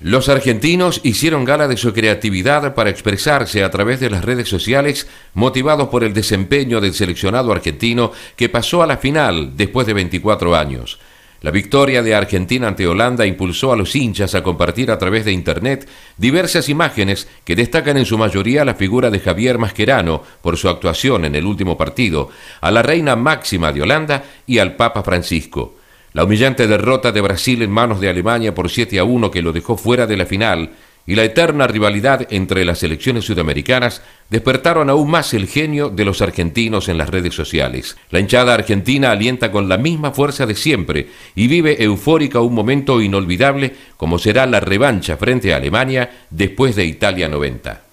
Los argentinos hicieron gala de su creatividad para expresarse a través de las redes sociales, motivados por el desempeño del seleccionado argentino que pasó a la final después de 24 años. La victoria de Argentina ante Holanda impulsó a los hinchas a compartir a través de Internet diversas imágenes que destacan en su mayoría la figura de Javier Masquerano por su actuación en el último partido, a la reina máxima de Holanda y al Papa Francisco. La humillante derrota de Brasil en manos de Alemania por 7 a 1 que lo dejó fuera de la final y la eterna rivalidad entre las selecciones sudamericanas despertaron aún más el genio de los argentinos en las redes sociales. La hinchada argentina alienta con la misma fuerza de siempre y vive eufórica un momento inolvidable como será la revancha frente a Alemania después de Italia 90.